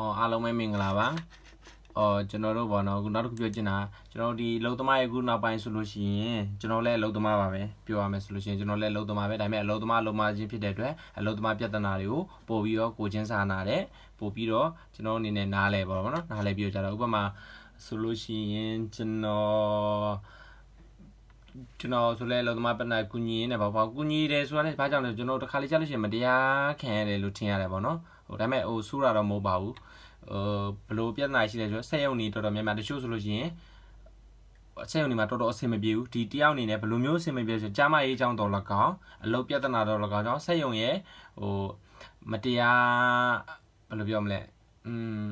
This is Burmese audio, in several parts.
အော်အားလုံးပဲမင်္ဂလာပါအော်ကျွန်တော်တို့ဘောနော်အခုနောက်တစ်ခုပြောချင်တာကျွန်တော်ဒီလုံသမားရဲ့အခုနောက်ပိုင်းဆိုလို့ရှိရင်ကျွန်တော်လည်းလုံသမားပါပဲပြောရမယ်ဆိုလို့ရှိရင်ကျွန်တော်လည်းလုံသမားပဲဒါပေမဲ့လုံသမားလုံမာချင်းဖြစ်တဲ့အတွက်အလုံသမားပြဿနာတွေကိုပို့ပြီးတော့ကိုချင်းစာနာတဲ့ပို့ပြီးတော့ကျွန်တော်အနေနဲ့နားလဲပါဘောနော်နားလဲပြီးတော့ကြတော့ဥပမာဆိုလို့ရှိရင်ကျွန်တော်ကျွန်တော်ဆိုလဲလောသမားပဏ္ဏကုညီနေပါပေါ့ကုညီတယ်ဆိုတာလည်းဘာကြောင့်လဲကျွန်တော်တခါလေးကြားလို့ရှိရင်မတရားခံရတယ်လို့ထင်ရတယ်ပေါ့နော်ဟိုဒါပေမဲ့ဟိုဆူတာတော့မဟုတ်ပါဘူးဟိုဘလို့ပြဿနာရှိလဲဆိုတော့ဆက်ရုံနေတော်တော်များများတချို့ဆိုလို့ရှိရင်ဆက်ရုံနေမှာတော်တော်အဆင်မပြေဘူးဒီတယောက်အနေနဲ့ဘလို့မျိုးအဆင်မပြေဆိုကြားမရေးအကြောင်းတော်လကောက်အလုပ်ပြဿနာတော်လကောက်ကြောင့်ဆက်ရုံရဲ့ဟိုမတရားဘယ်လိုပြောမလဲอืม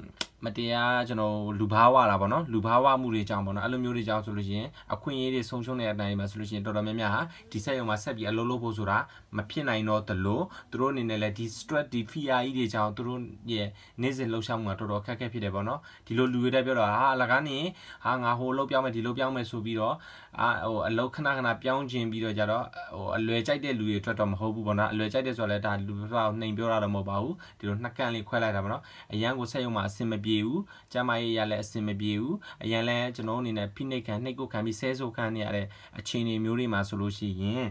မတရားကျွန်တော်လူဘာဝတာပေါ့နော်လူဘာဝမှုတွေကြောင့်ပေါ့နော်အဲ့လိုမျိုးတွေကြောင့်ဆိုလို့ရှိရင်အခွင့်အရေးတွေဆုံးရှုံးတဲ့အတိုင်းမှာဆိုလို့ရှိရင်တော်တော်များများဟာဒီဆက်ရုံမှာဆက်ပြီးအလုပ်လုပ်ဖို့ဆိုတာမဖြစ်နိုင်တော့သလိုသူတို့အနေနဲ့လည်းဒီ stress ဒီ fear ကြီးတွေကြောင့်သူတို့ရဲ့နေ့စဉ်လှုပ်ရှားမှုကတော်တော်ခက်ခဲဖြစ်တယ်ပေါ့နော်ဒီလိုလူတွေတက်ပြောတော့ဟာအလကားနေဟာငါဟိုလှုပ်ပြောင်းမယ်ဒီလှုပ်ပြောင်းမယ်ဆိုပြီးတော့အာဟိုအလုပ်ခဏခဏပြောင်းခြင်းပြီးတော့ကြတော့ဟိုအလွယ်ကြိုက်တဲ့လူတွေအတွက်တော့မဟုတ်ဘူးပေါ့နော်အလွယ်ကြိုက်တဲ့ဆိုတော့လည်းဒါလူဘာနှိမ်ပြောတာတော့မဟုတ်ပါဘူးဒီလိုနှစ်ကန်လေးခွဲလိုက်တာ ပေါ့နော်အရန်ကိုဆက်ရုံမှာအဆင်မပြေပြေဘူးကျမရေးရလည်းအဆင်မပြေဘူးအရင်လဲကျွန်တော်အနေနဲ့ဖိနှိပ်ခံနှိပ်ကုတ်ခံပြီးဆဲဆိုခံနေရတဲ့အခြေအနေမျိုးတွေမှာဆိုလို့ရှိရင်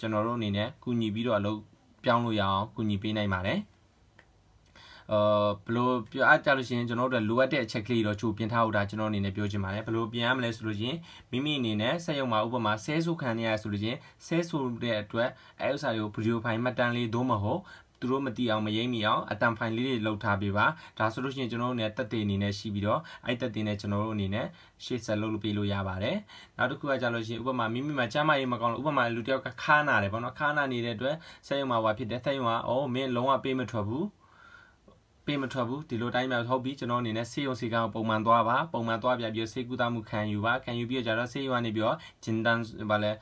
ကျွန်တော်တို့အနေနဲ့ကူညီပြီးတော့အလုပ်ပြောင်းလို့ရအောင်ကူညီပေးနိုင်ပါတယ်အာဘလို့ပြောအကြလို့ရှိရင်ကျွန်တော်တို့လိုအပ်တဲ့အချက်ကလေးတော့ချိုးပြင်ထားဟုတ်တာကျွန်တော်အနေနဲ့ပြောချင်ပါတယ်ဘလို့ပြင်ရမလဲဆိုလို့ချင်းမိမိအနေနဲ့ဆက်ရုံမှာဥပမာဆဲဆိုခံနေရဆိုလို့ချင်းဆဲဆိုတဲ့အတွက်အဲဥစ္စာတွေကိုဗီဒီယိုဖိုင်မှတ်တမ်းလေးသို့မဟုတ်သူတို့မတီအောင်မရိမ့်မိအောင်အတန်ဖိုင်လေးတွေလောက်ထားပေးပါဒါဆိုလို့ရှိရင်ကျွန်တော်တို့ ਨੇ တက်တည်အနေနဲ့ရှိပြီးတော့အဲ့တက်တည်နဲ့ကျွန်တော်တို့အနေနဲ့ရှေ့ဆက်လုပ်လို့ပေးလို့ရပါတယ်နောက်တစ်ခုကကြလို့ရှိရင်ဥပမာမိမိမှာကျမရေးမကောင်းလို့ဥပမာလူတယောက်ကခါနာတယ်ပေါ့နော်ခါနာနေတဲ့အတွက်ဆက်ရုံမှာဟွာဖြစ်တယ်ဆက်ရုံကအော်မင်းလုံးဝပေးမထွက်ဘူးပေးမထွက်ဘူးဒီလိုတိုင်းမှာဟုတ်ပြီကျွန်တော်အနေနဲ့ဆေးရုံစီကောင်ပုံမှန်သွားပါပုံမှန်သွားပြပြီးဆေးကုသမှုခံယူပါခံယူပြီးတော့ကျတော့ဆေးရုံကနေပြီးတော့ဂျင်တန်ဗာလဲ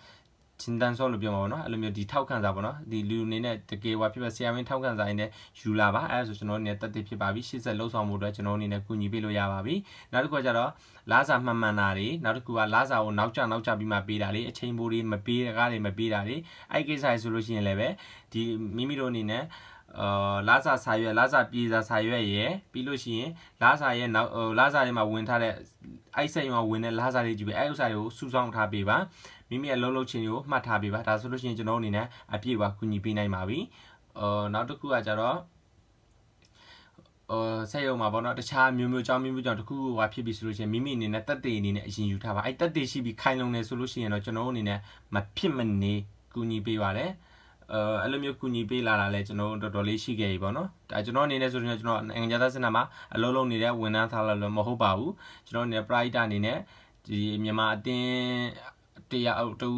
ဂျင်တန်ဆော့လို့ပြောမှာပေါ့နော်အဲ့လိုမျိုးဒီထောက်ခံစာပေါ့နော်ဒီလူအနေနဲ့တကယ်ဟွာဖြစ်ဖြစ်ဆရာမင်းထောက်ခံစာရင်းနဲ့ယူလာပါအဲ့ဒါဆိုကျွန်တော်အနေနဲ့တက်တက်ဖြစ်ပါပြီရှေ့ဆက်လှုပ်ဆောင်မှုအတွက်ကျွန်တော်အနေနဲ့ကူညီပေးလို့ရပါပြီနောက်တစ်ခုကကျတော့လာစာမှန်မှန်တာတွေနောက်တစ်ခုကလာစာကိုနောက်ကျနောက်ကျပြီးမှပေးတာလေအချိန်ပိုးတွေမပေးတကားတွေမပေးတာလေအဲ့ကိစ္စတွေဆိုလို့ရှိရင်လည်းပဲဒီမိမိတို့အနေနဲ့အာလာစာစာရွက်လာစာပြေစာစာရွက်ရယ်ပြီးလို့ရှိရင် လာစာရဲ့နောက်လာစာတွေမှာဝင်ထားတဲ့အိုက်ဆက်ရောဝင်တဲ့လာစာတွေကြီးပဲအဲ့ဥစ္စာတွေကိုစုဆောင်းထားပေးပါမိမိရဲ့လုံးလုံးချင်းကိုမှတ်ထားပေးပါဒါဆိုလို့ရှိရင်ကျွန်တော်အနေနဲ့အပြည့်အဝကူညီပေးနိုင်ပါပြီအော်နောက်တစ်ခုကကြတော့အော်ဆက်ရုံမှာပေါ့နော်တခြားမျိုးမျိုးကြောင်းမျိုးမျိုးကြောင်းတခုခုဟာဖြစ်ပြီဆိုလို့ရှိရင်မိမိအနေနဲ့တက်တေအနေနဲ့အရင်ယူထားပါအဲ့တက်တေရှိပြီးခိုင်လုံနေဆိုလို့ရှိရင်တော့ကျွန်တော်အနေနဲ့မဖြစ်မနေကူညီပေးပါလေအဲအဲ့လိုမျိုးကူညီပေးလာတာလဲကျွန်တော်တော်တော်လေးရှိခဲ့ပြီပေါ့နော်ဒါကျွန်တော်အနေနဲ့ဆိုရင်ကျွန်တော်နိုင်ငံသားစင်တာမှာအလုပ်လုပ်နေတဲ့ဝန်ထမ်းသားလည်းမဟုတ်ပါဘူးကျွန်တော်အနေနဲ့ pride အနေနဲ့ဒီမြန်မာအတင်းတရားအုပ်တူ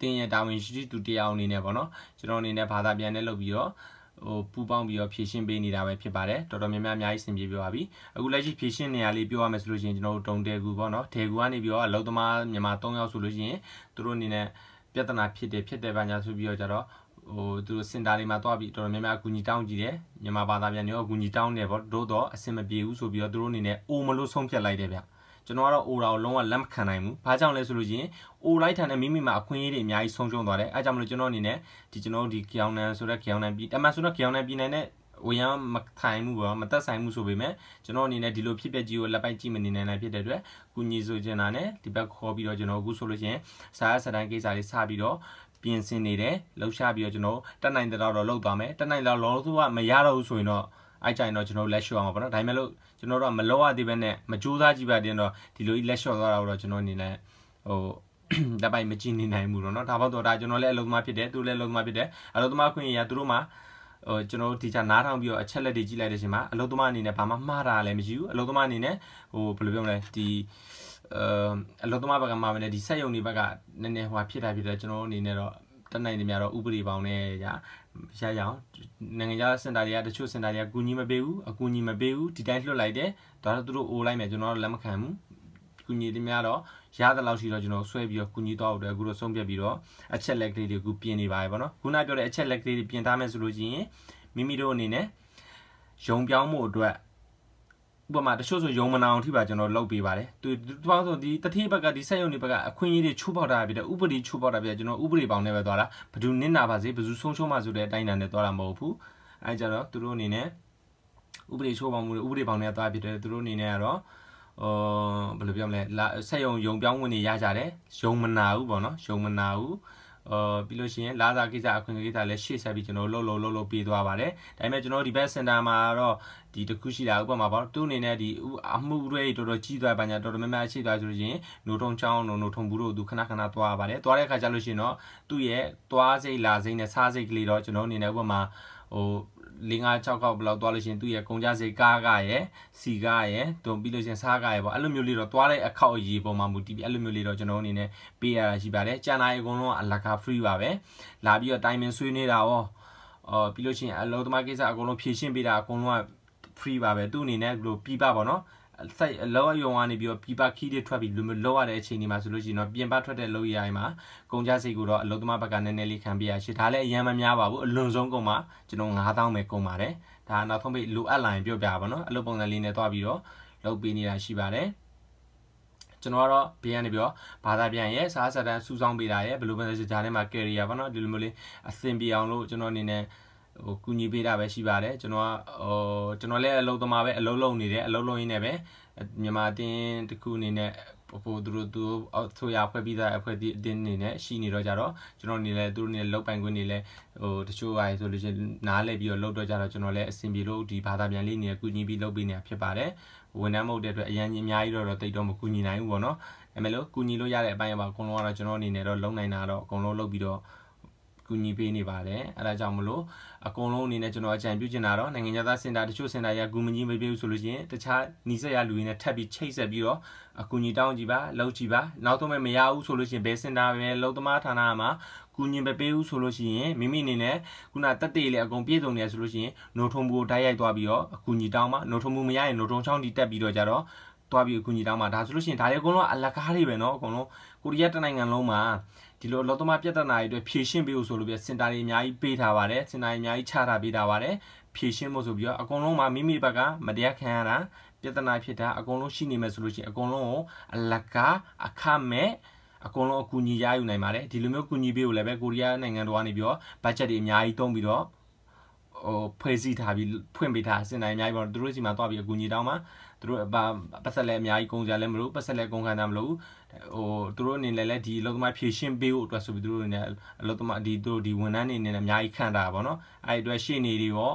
တင်းရဲ့တာဝန်ရှိသူတရားအနေနဲ့ပေါ့နော်ကျွန်တော်အနေနဲ့ဘာသာပြန်နဲ့လုပ်ပြီးတော့ဟိုပူပေါင်းပြီးတော့ဖြည့်ရှင်းပေးနေတာပဲဖြစ်ပါတယ်တော်တော်များများအများကြီးဆင်ပြေပြပါပြီအခုလက်ရှိဖြည့်ရှင်းနေရလေးပြောရမယ်ဆိုလို့ရှိရင်ကျွန်တော်တို့တုံတဲကူပေါ့နော်ဒေကူကနေပြီးတော့အလောက်သမားမြန်မာ၃ယောက်ဆိုလို့ရှိရင်သူတို့အနေနဲ့ပြဿနာဖြစ်တယ်ဖြစ်တယ်ဘာညာဆိုပြီးတော့ကြတော့ဟိုသူတို့စင်တာတွေမှာတွားပြီးတော်တော်များများအကူညီတောင်းကြည့်တယ်မြန်မာဘာသာပြန်တွေကအကူညီတောင်းတယ်ပေါ့တို့တော့အဆင်မပြေဘူးဆိုပြီးတော့သူတို့အနေနဲ့အိုမလို့ဆုံးဖြတ်လိုက်တယ်ဗျာ။ကျွန်တော်ကတော့ aura ကိုလုံးဝလက်မခံနိုင်ဘူးဘာကြောင့်လဲဆိုလို့ချင်း aura ထန်တဲ့မိမိမှာအခွင့်အရေးတွေအများကြီးဆုံးရှုံးသွားတယ်အဲကြောင့်မလို့ကျွန်တော်အနေနဲ့ဒီကျွန်တော်ဒီကြောင်နန်ဆိုတဲ့ကြောင်နန်ပြည်တမန်ဆိုတဲ့ကြောင်နန်ပြည်နယ်နဲ့ဝရမ်းမထိုင်မှုပါမသက်ဆိုင်မှုဆိုပေမဲ့ကျွန်တော်အနေနဲ့ဒီလိုဖြစ်ပျက်ကြီးကိုလက်ပိုက်ကြည့်မနေနိုင်တဲ့ဖြစ်တဲ့အတွက်ကုညီဆိုချင်တာနဲ့ဒီဘက်ခေါ်ပြီးတော့ကျွန်တော်အခုဆိုလို့ရှိရင်စာရစတိုင်းကိစ္စလေးစပြီးတော့ပြင်ဆင်နေတယ်လှုပ်ရှားပြီးတော့ကျွန်တော်တက်နိုင်တဲ့တော့တော့လှုပ်သွားမယ်တက်နိုင်တော့လောလောဆယ်ကမရတော့ဘူးဆိုရင်တော့အဲ့ကြိုင်တော့ကျွန်တော်လက်ရှုအောင်ပါတော့ဒါပေမဲ့လို့ကျွန်တော်တို့ကမလောက်ရသေးပဲနဲ့မကြိုးစားကြည့်ပါတင်တော့ဒီလိုကြီးလက်လျှော့သွားတာတော့ကျွန်တော်အနေနဲ့ဟိုတပိုင်မကြည့်နေနိုင်ဘူးတော့เนาะဒါပေမဲ့တော့ဒါကျွန်တော်လည်းအလုံးသမားဖြစ်တယ်သူလည်းအလုံးသမားဖြစ်တယ်အလုံးသမားခွင့်ရသူတို့မှာဟိုကျွန်တော်တို့ဒီချာနားထောင်ပြီးတော့အချက်လက်တွေကြည့်လိုက်တဲ့အချိန်မှာအလုံးသမားအနေနဲ့ဘာမှမှားတာလည်းမရှိဘူးအလုံးသမားအနေနဲ့ဟိုဘယ်လိုပြောမလဲဒီအအလုံးသမားဘက်ကမှာပဲဒီဆက်ယုံတွေဘက်ကနည်းနည်းဟိုဖြစ်တာဖြစ်တော့ကျွန်တော်တို့အနေနဲ့တော့တနိုင်နေများတော့ဥပဒေပေါင်းနဲ့ညာရရအောင်နိုင်ငံခြားစင်တာတွေကတချို့စင်တာတွေကကူညီမပေးဘူးအကူညီမပေးဘူးဒီတိုင်းလွှတ်လိုက်တယ်ဒါတော့သူတို့အိုးလိုက်မယ်ကျွန်တော်တို့လက်မခံဘူးကူညီတင်များတော့ရတဲ့လောက်ရှိတော့ကျွန်တော်ဆွဲပြီးတော့ကူညီတော့တယ်အခုတော့ဆုံးဖြတ်ပြီးတော့အချက်လက်ကလေးတွေအခုပြင်နေပါတယ်ဗောနော်ခုနပြောတဲ့အချက်လက်ကလေးတွေပြင်ထားမယ်ဆိုလို့ရှိရင်မိမိတို့အနေနဲ့ရုံပြောင်းမှုအတွက်ဥပမာတချို့ဆိုယုံမနာအောင်ထိပါကျွန်တော်လုပ်ပေးပါတယ်သူသူပေါင်းဆိုဒီတတိဘက်ကဒီဆက်ယုံတွေဘက်ကအခွင့်အရေးတွေချိုးပေါက်တာပြတဲ့ဥပဒေချိုးပေါက်တာပြကျွန်တော်ဥပဒေပေါင်းနဲ့ပဲသွားတာဘသူနစ်နာပါစေဘသူဆုံးရှုံးပါဆိုတဲ့အတိုင်းအတာနဲ့သွားတာမဟုတ်ဘူးအဲကြတော့သူတို့အနေနဲ့ဥပဒေချိုးပေါက်မှုတွေဥပဒေပေါင်းနဲ့သွားပြတဲ့သူတို့အနေနဲ့ကတော့အော်ဘယ်လိုပြောမလဲဆက်ယုံယုံပြောင်းဝင်နေရကြတယ်ယုံမနာဘူးပေါ့နော်ယုံမနာဘူးအာပြီးလို့ရှိရင်လာစာကိစ္စအခွင့်အရေးကိစ္စလည်းရှေ့ဆက်ပြီးကျွန်တော်လှုပ်လှုပ်လှုပ်လှုပ်ပေးသွားပါတယ်ဒါပေမဲ့ကျွန်တော်ဒီဘက်စင်တာမှာတော့ဒီတစ်ခုရှိတာဥပမာပေါ့သူ့အနေနဲ့ဒီအမှုတွေတော်တော်ကြီးသွားပါညာတော်တော်များများရှိသွားဆိုလို့ရှိရင်နိုထုံချောင်းနိုနိုထုံဘူးတို့သူခဏခဏသွားပါတယ်သွားတဲ့အခါကျလို့ရှိရင်တော့သူ့ရဲ့သွားစိတ်လာစိတ်နဲ့စားစိတ်ကလေးတော့ကျွန်တော်အနေနဲ့ဥပမာဟို၄၅6ခောက်ဘယ်လောက်သွားလို့ရှိရင်သူ့ရဲ့ကုန်ကြစရိတ်ကားကရယ်စီကရယ်တွန်ပြီးလို့ရှိရင်စားကရယ်ပေါ့အဲ့လိုမျိုးလေးတော့သွားတဲ့အခောက်အရေးပေါ်မှာမူတည်ပြီးအဲ့လိုမျိုးလေးတော့ကျွန်တော်အနေနဲ့ပေးရတာရှိပါတယ်ကျန်တာအကုန်လုံးကအလကား free ပါပဲလာပြီးတော့ timing ဆွေးနေတာရောအော်ပြီးလို့ရှိရင်အလုံးသမားကိစ္စအကုန်လုံးဖြည့်ရှင်းပေးတာအကုန်လုံးက free ပါပဲသူ့အနေနဲ့ဘယ်လိုပြပပါတော့စိုက်လောက်ရုံကနေပြီးတော့ပြပခီးတွေထွက်ပြီးလောက်ရတဲ့အချိန်ဒီမှာဆိုလို့ရှိရင်တော့ပြင်ပထွက်တဲ့လောက်ရိုင်းမှာကုန်ကြစိတ်ကိုတော့အလုံးသမားဘက်ကနည်းနည်းလေးခံပြရရှိဒါလည်းအရင်မများပါဘူးအလွန်ဆုံးကုန်မှာကျွန်တော်9000ပဲကုန်ပါတယ်ဒါနောက်ဆုံးပိတ်လိုအပ်လာရင်ပြောပြပါတော့အလုပ်ပုံစံလေးနဲ့တွားပြီးတော့လုပ်ပေးနေတာရှိပါတယ်ကျွန်တော်ကတော့ဘေးကနေပြီးတော့ဘာသာပြန်ရဲ့စားစတန်းစူးစောင်းပေးတာရဲ့ဘယ်လိုမှမသိကြတဲ့မှာ career ပေါ့နော်ဒီလိုမျိုးလေးအဆင်ပြေအောင်လို့ကျွန်တော်အနေနဲ့ဟိုကူညီပေးတာပဲရှိပါတယ်ကျွန်တော်ကဟိုကျွန်တော်လည်းအလုပ်သမားပဲအလုပ်လုပ်နေတယ်အလုပ်လုပ်ရင်းနဲ့ပဲမြန်မာအတင်းတစ်ခုအနေနဲ့ပို့သူတို့သူအဆိုရဖွဲ့ပြီးသားအဖွဲ့အတင်းအနေနဲ့ရှိနေတော့ကြတော့ကျွန်တော်နေလဲသူတို့နေလောက်ပိုင်ခွင့်နေလဲဟိုတချို့ ਆਈ ဆိုလို့ချင်းနားလဲပြီးတော့လောက်တော့ကြတော့ကျွန်တော်လည်းအဆင်ပြေလို့ဒီဘာသာပြန်လေးနေကူညီပြီးလောက်ပေးနေတာဖြစ်ပါတယ်ဝန်ထမ်းမဟုတ်တဲ့အတွက်အရင်ကြီးအများကြီးတော့တိတ်တော့မကူညီနိုင်ဘူးပေါ့နော်အဲမဲ့လို့ကူညီလို့ရတဲ့အပိုင်းအပါအကုန်လုံးကတော့ကျွန်တော်အနေနဲ့တော့လုံနိုင်တာတော့အကုန်လုံးလုပ်ပြီးတော့ကူညီပေးနေပါတယ်အဲဒါကြောင့်မလို့အကုန်လုံးအနေနဲ့ကျွန်တော်အကြံပြုချင်တာတော့နိုင်ငံသားစင်တာတချို့စင်တာရကူမကြီးမပြေဘူးဆိုလို့ရှိရင်တခြားနီးစပ်ရလူတွေနဲ့ထပ်ပြီးချိတ်ဆက်ပြီးတော့အကူညီတောင်းကြည့်ပါလောက်ကြည့်ပါနောက်တော့မှမရဘူးဆိုလို့ရှိရင်ဘယ်စင်တာပဲလောက်သမားဌာနမှာကူညီမပေးဘူးဆိုလို့ရှိရင်မိမိအနေနဲ့ခုနတက်တေလေအကုန်ပြည့်စုံနေရဆိုလို့ရှိရင်နိုထုံဘူးတိုက်ရိုက်သွားပြီးတော့အကူညီတောင်းပါနိုထုံဘူးမရရင်နိုထုံချောင်းတီတက်ပြီးတော့ကြတော့တွားပြီးအကူအညီတောင်းပါဒါဆိုလို့ရှိရင်ဒါတွေအကုန်လုံးအလကားတွေပဲเนาะအကုန်လုံးကိုရီးယားတနိုင်ငံလုံးမှာဒီလိုအလောသမားပြဿနာတွေအတွက်ဖြေရှင်းပေးဖို့ဆိုလို့ပြစင်တာတွေအများကြီးပေးထားပါတယ်စင်တာတွေအများကြီးချထားပေးထားပါတယ်ဖြေရှင်းဖို့ဆိုပြီးတော့အကုန်လုံးမှာမိမိဘက်ကမတရားခံရတာပြဿနာဖြစ်တာအကုန်လုံးရှိနေမယ်ဆိုလို့ရှိရင်အကုန်လုံးကိုအလကားအခမဲ့အကုန်လုံးအကူအညီရယူနိုင်ပါတယ်ဒီလိုမျိုးကူညီပေးဖို့လည်းပဲကိုရီးယားနိုင်ငံတော်ကနေပြီးတော့ဘတ်ဂျက်တွေအများကြီးတုံးပြီးတော့ဟိုဖွဲ့စည်းထားပြီးဖွင့်ပေးထားအစင်တိုင်းအများကြီးပေါ့သူတို့စီမှာတွားပြီးအကူအညီတောင်းမှာသူတို့ဘာပတ်သက်လဲအများကြီးကုန်ကြလဲမလို့ပတ်သက်လဲကုန်ခံတာမလို့ဟိုသူတို့အနေနဲ့လည်းဒီအလုပ်သမားဖြည့်ရှင်းပေးဖို့အတွက်ဆိုပြီးသူတို့အနေနဲ့အလုပ်သမားဒီသူတို့ဒီဝန်ထမ်းတွေအနေနဲ့အများကြီးခံတာပေါ့နော်အဲ့အတွက်ရှေ့နေတွေရောဟို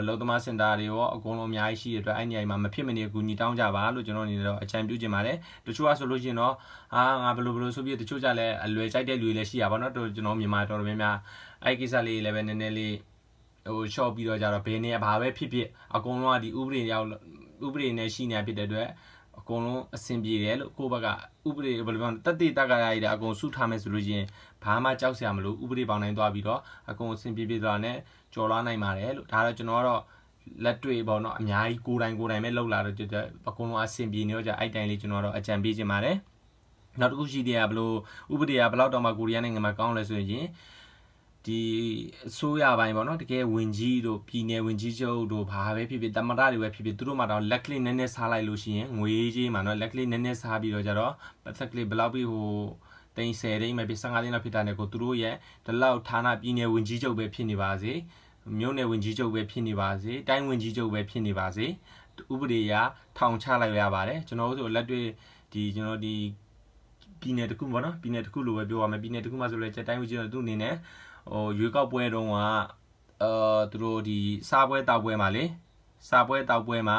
အလုပ်သမားစင်တာတွေရောအကုန်လုံးအများကြီးရှိတဲ့အတွက်အဲ့နေရာမှာမဖြစ်မနေအကူအညီတောင်းကြပါလို့ကျွန်တော်အနေနဲ့တော့အကြံပြုချင်ပါတယ်တချို့ကဆိုလို့ရှိရင်တော့အာငါဘယ်လိုဘယ်လိုဆိုပြီးတချို့ကြလည်းအလွယ်ကြိုက်တဲ့လူတွေလည်းရှိတာပေါ့နော်တို့ကျွန်တော်မြန်မာတော်တော်များများအဲ့ကိစ္စလေးလည်းပဲနည်းနည်းလေးဟို short ပြီးတော့ကြတော့ဘယ်နေဘာပဲဖြစ်ဖြစ်အကုန်လုံးကဒီဥပဒေရောက်ဥပဒေနဲ့ရှိနေဖြစ်တဲ့အတွက်အကုန်လုံးအဆင်ပြေတယ်လို့ကိုယ့်ဘက်ကဥပဒေဘယ်လိုပြောတတိတက္ကရာကြီးတဲ့အကုန်စုထားမယ်ဆိုလို့ချင်းဘာမှကြောက်စရာမလိုဥပဒေပေါင်းနိုင်သွားပြီးတော့အကုန်အဆင်ပြေပြေသွားနဲ့ကြော်လွားနိုင်ပါတယ်လို့ဒါတော့ကျွန်တော်ကတော့လက်တွေ့ပေါ့နော်အများကြီးကိုယ်တိုင်ကိုယ်တိုင်ပဲလှုပ်လာတော့ကျွန်တော်အကုန်လုံးအဆင်ပြေနေတော့ကြအဲ့တိုင်လေးကျွန်တော်တော့အကြံပေးခြင်းပါတယ်နောက်တစ်ခုရှိသေးတာဘလို့ဥပဒေကဘလောက်တောင်မှကိုရီးယားနိုင်ငံမှာကောင်းလဲဆိုရင်ဒီအစိုးရပိုင်းပေါ့နော်တကယ်ဝင်ကြီးတို့ပြည်နယ်ဝင်ကြီးချုပ်တို့ဘာပဲဖြစ်ဖြစ်တမတာတွေပဲဖြစ်ဖြစ်သူတို့မှတော့လက်ကလစ်နည်းနည်းစားလိုက်လို့ရှိရင်ငွေကြီးမှာနော်လက်ကလစ်နည်းနည်းစားပြီးတော့ကြတော့ပတ်သက်ကလစ်ဘယ်လောက်ပြီးဟိုတိန်10တိန်ပဲဖြစ်15တိန်လောက်ဖြစ်တာနဲ့ကိုသူတို့ရဲ့ဒီလောက်ဌာနပြည်နယ်ဝင်ကြီးချုပ်ပဲဖြစ်နေပါစေမြို့နယ်ဝင်ကြီးချုပ်ပဲဖြစ်နေပါစေတိုင်းဝင်ကြီးချုပ်ပဲဖြစ်နေပါစေဥပဒေအရထောင်ချလိုက်ရပါတယ်ကျွန်တော်တို့ဆိုလက်တွေ့ဒီကျွန်တော်ဒီပြည်နယ်တခုပေါ့နော်ပြည်နယ်တခုလိုပဲပြောရမယ်ပြည်နယ်တခုမှဆိုလဲချက်တိုင်းဝင်ကြီးချုပ်သူ့အနေနဲ့ဟိုရွေးကောက်ပွဲတုန်းကအာသူတို့ဒီစားပွဲတောက်ပွဲမှာလေစားပွဲတောက်ပွဲမှာ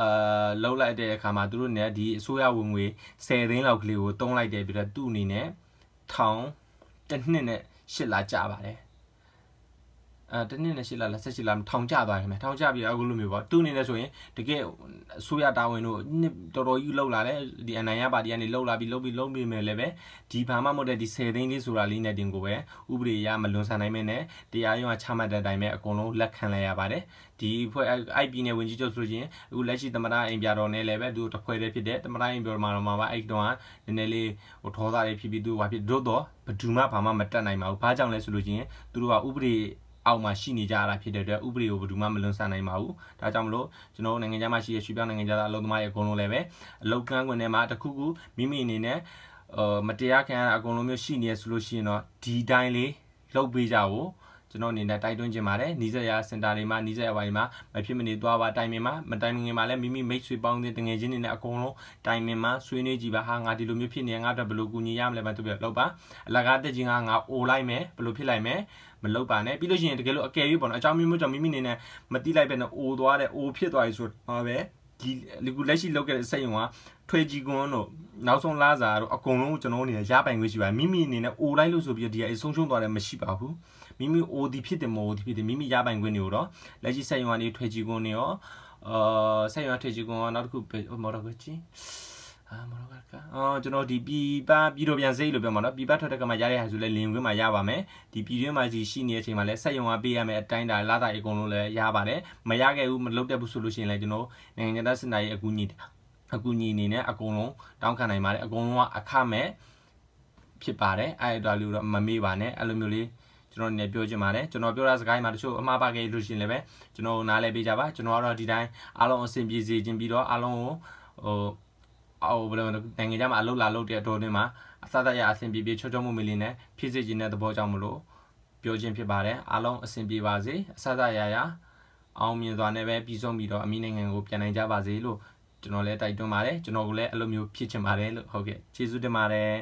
အာလောက်လိုက်တဲ့အခါမှာသူတို့နဲ့ဒီအစိုးရဝင်ငွေ10သိန်းလောက်ကလေးကိုတုံးလိုက်တယ်ပြီးတော့သူ့အနေနဲ့ထောင်တစ်နှစ်နဲ့ရှစ်လကြာပါတယ်အဲတနည်းနဲ့ရှိလား18လားထောင်ကျသွားတယ်မယ်ထောင်ကျပြီးအခုလိုမျိုးပေါ့သူအနေနဲ့ဆိုရင်တကယ်အစိုးရတာဝန်တို့တော်တော်ကြီးလောက်လာတယ်ဒီအနိုင်ရပါတီကနေလောက်လာပြီးလောက်ပြီးလောက်ပြီးမယ်လည်းပဲဒီဘာမှမဟုတ်တဲ့ဒီ10သိန်းလေးဆိုတာလေးနဲ့တင်ကိုပဲဥပဒေအရမလွန်ဆန်နိုင်မဲ့နဲ့တရားရုံးကချမှတ်တဲ့အတိုင်းပဲအကုန်လုံးလက်ခံလိုက်ရပါတယ်ဒီဖွဲ့ IP နဲ့ဝင်ကြီးချုပ်ဆိုရင်အခုလက်ရှိသမရအိမ်ပြတော်နဲ့လည်းပဲသူတစ်ဖွဲ့တည်းဖြစ်တဲ့သမရအိမ်ပြတော်မှာတော့မှာပါအဲ့တော့ကနည်းနည်းလေးဟိုထောသားတွေဖြစ်ပြီးသူဟာဖြစ်တို့တော့ဘယ်သူမှဘာမှမတတ်နိုင်ပါဘူးဘာကြောင့်လဲဆိုလို့ချင်းသူတို့ကဥပဒေအောက်မှာရှိနေကြတာဖြစ်တဲ့အတွက်ဥပဒေကိုဘယ်သူမှမလွန်ဆန်နိုင်ပါဘူး။ဒါကြောင့်မလို့ကျွန်တော်နိုင်ငံခြားမှာရှိတဲ့ရွှေပြောင်းနိုင်ငံခြားသားအလုပ်သမားတွေအကုန်လုံးလည်းပဲအလုပ်ကမ်းခွင်ထဲမှာတခုခုမိမိအနေနဲ့အာမတရားခံရတာအကုန်လုံးမျိုးရှိနေရဆိုလို့ရှိရင်တော့ဒီတိုင်းလေးလုပ်ပေးကြဖို့ကျွန်တော်အနေနဲ့တိုက်တွန်းခြင်းပါတယ်နီးစက်ရစင်တာတွေမှာနီးစက်အပိုင်းမှာမဖြစ်မနေသွားပါတိုင်ပင်မှာမတိုင်ပင်မှာလည်းမိမိမိတ်ဆွေပေါင်းတဲ့တငယ်ချင်းတွေနဲ့အကုန်လုံးတိုင်ပင်မှာဆွေးနွေးကြည့်ပါဟာငါဒီလိုမျိုးဖြစ်နေငါအတွက်ဘယ်လိုကူညီရမလဲမသိဘူးလောက်ပါအလကားတက်ချင်းကငါအိုလိုက်မယ်ဘယ်လိုဖြစ်လိုက်မယ်မလုပ်ပါနဲ့ပြီးလို့ရှိရင်တကယ်လို့အကယ်၍ပေါ့နော်အကြောင်းမျိုးမျိုးကြောင့်မိမိနေနဲ့မတိလိုက်ပဲနဲ့အိုသွားတယ်အိုဖြစ်သွားပြီဆိုတော့ပဲဒီလူလက်ရှိလောက်ခဲ့တဲ့စိတ်ရုံကထွေကြီးကွန်းတို့နောက်ဆုံးလာစားတို့အကုန်လုံးကျွန်တော်အနေနဲ့ရပိုင်ခွင့်ရှိပါတယ်မိမိအနေနဲ့အိုလိုက်လို့ဆိုပြီးဒီအဆုံးရှုံးသွားတယ်မရှိပါဘူးမိမိအိုဒီဖြစ်တယ်မဟုတ်ဒီဖြစ်တယ်မိမိရပိုင်ခွင့်တွေကိုတော့လက်ရှိစိတ်ရုံကနေထွေကြီးကွန်းနေရောအာစိတ်ရုံထွေကြီးကွန်းကနောက်တစ်ခုမော်တော်ကိုချင်းအာမော်ရိုဂါကအော်ကျွန်တော်ဒီပြည်ပပြည်တော်ပြန်စိတ်လို့ပြောမှာနော်ပြည်ပထွက်တဲ့ကမှရတဲ့ဟာဆိုလဲလင်ဝင်းမှာရပါမယ်ဒီပြည်တွင်းမှာကြီးရှိနေတဲ့အချိန်မှာလဲဆက်ယုံကပေးရမယ်အတိုင်းတာလာတာအကုန်လုံးလဲရပါတယ်မရခဲ့ဘူးမလုပ်တတ်ဘူးဆိုလို့ရှိရင်လဲကျွန်တော်နိုင်ငံသားစင်တာရဲ့အကူအညီအကူအညီအနေနဲ့အကုန်လုံးတောင်းခံနိုင်ပါတယ်အကုန်လုံးကအခမဲ့ဖြစ်ပါတယ်အဲ့ဒါလေးတော့မမေ့ပါနဲ့အဲ့လိုမျိုးလေးကျွန်တော်လည်းပြောချင်ပါတယ်ကျွန်တော်ပြောတာစကားမှာတချို့အမှားပါခဲ့လို့ရှင်လည်းပဲကျွန်တော်နားလည်ပေးကြပါကျွန်တော်ကတော့ဒီတိုင်းအားလုံးအဆင်ပြေစေခြင်းပြီးတော့အားလုံးကိုဟိုအော်ဘယ်လိုလဲနိုင်ငံခြားမှာအလုပ်လာလုပ်တဲ့အတော်တွင်းမှာအစသက်ရအဆင်ပြေပြေချောချောမှုမီလီနဲ့ဖြည့်စေခြင်းတဲ့သဘောကြောင့်မလို့ပြောခြင်းဖြစ်ပါတယ်အားလုံးအဆင်ပြေပါစေအစသက်ရရအောင်မြင်စွာနဲ့ပဲပြီးဆုံးပြီးတော့အမိနိုင်ငံကိုပြန်နိုင်ကြပါစေလို့ကျွန်တော်လည်းတိုက်တွန်းပါတယ်ကျွန်တော်ကလည်းအဲ့လိုမျိုးဖြစ်ချင်ပါတယ်လို့ဟုတ်ကဲ့ကျေးဇူးတင်ပါတယ်